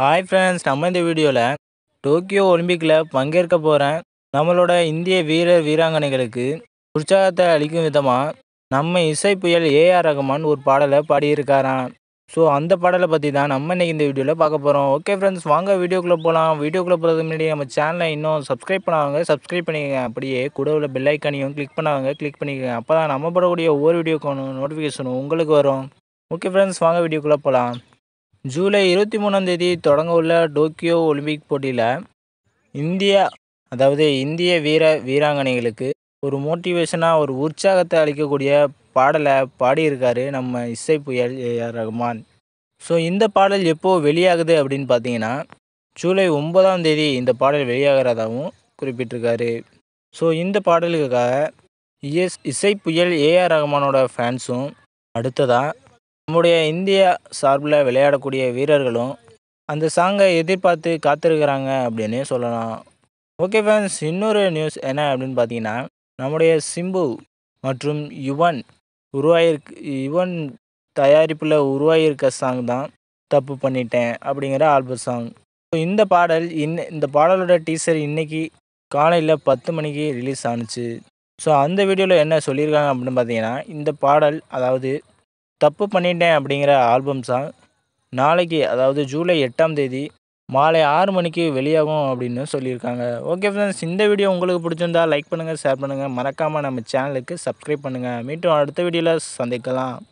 hi friends நம்ம இந்த வீடியோவில் டோக்கியோ ஒலிம்பிக்கில் பங்கேற்க போகிறேன் நம்மளோட இந்திய வீரர் வீராங்கனைகளுக்கு உற்சாகத்தை அளிக்கும் விதமாக நம்ம இசை புயல் ஏஆர் ரகுமான் ஒரு பாடலை பாடியிருக்காராம் ஸோ அந்த பாடலை பற்றி தான் நம்ம இன்றைக்கி இந்த வீடியோவில் பார்க்க போகிறோம் ஓகே ஃப்ரெண்ட்ஸ் வாங்க வீடியோக்குள்ளே போகலாம் வீடியோக்குள்ளே போகிறதுக்கு முன்னாடி நம்ம சேனலை இன்னும் சப்ஸ்கிரைப் பண்ணுவாங்க சப்ஸ்கிரைப் பண்ணிக்கோங்க அப்படியே கூட உள்ள பெல்லைக்கனையும் கிளிக் பண்ணுவாங்க கிளிக் பண்ணிக்கோங்க அப்போ தான் நம்ம படக்கூடிய ஒவ்வொரு வீடியோக்கான நோட்டிஃபிகேஷனும் உங்களுக்கு வரும் ஓகே ஃப்ரெண்ட்ஸ் வாங்க வீடியோக்குள்ளே போகலாம் ஜூலை இருபத்தி மூணாம் தேதி தொடங்க உள்ள டோக்கியோ ஒலிம்பிக் போட்டியில் இந்தியா அதாவது இந்திய வீர வீராங்கனைகளுக்கு ஒரு மோட்டிவேஷனாக ஒரு உற்சாகத்தை அளிக்கக்கூடிய பாடலை பாடியிருக்காரு நம்ம இசை புயல் ஏஆர் ரஹ்மான் ஸோ இந்த பாடல் எப்போது வெளியாகுது அப்படின்னு பார்த்தீங்கன்னா ஜூலை ஒன்பதாம் தேதி இந்த பாடல் வெளியாகிறதாகவும் குறிப்பிட்டிருக்காரு ஸோ இந்த பாடலுக்காக இஎஸ் இசை புயல் ஏஆர் ரஹ்மானோட ஃபேன்ஸும் அடுத்ததாக நம்முடைய இந்தியா சார்பில் விளையாடக்கூடிய வீரர்களும் அந்த சாங்கை எதிர்பார்த்து காத்திருக்கிறாங்க அப்படின்னு சொல்லலாம் ஓகே ஃபேன்ஸ் இன்னொரு நியூஸ் என்ன அப்படின்னு பார்த்தீங்கன்னா நம்முடைய சிம்பு மற்றும் யுவன் உருவாகிருக்கு யுவன் தயாரிப்பில் உருவாகியிருக்க சாங் தான் தப்பு பண்ணிட்டேன் அப்படிங்கிற ஆல்பம் சாங் இந்த பாடல் இன் இந்த பாடலோட டீசர் இன்றைக்கி காலையில் பத்து மணிக்கு ரிலீஸ் ஆணுச்சு ஸோ அந்த வீடியோவில் என்ன சொல்லியிருக்காங்க அப்படின்னு பார்த்தீங்கன்னா இந்த பாடல் அதாவது தப்பு பண்ணிட்டேன் அப்படிங்கிற ஆல்பம் சாங் நாளைக்கு அதாவது ஜூலை எட்டாம் தேதி மாலை ஆறு மணிக்கு வெளியாகும் அப்படின்னு சொல்லியிருக்காங்க ஓகே ஃப்ரெண்ட்ஸ் இந்த வீடியோ உங்களுக்கு பிடிச்சிருந்தா லைக் பண்ணுங்கள் ஷேர் பண்ணுங்கள் மறக்காமல் நம்ம சேனலுக்கு சப்ஸ்கிரைப் பண்ணுங்கள் மீண்டும் அடுத்த வீடியோவில் சந்திக்கலாம்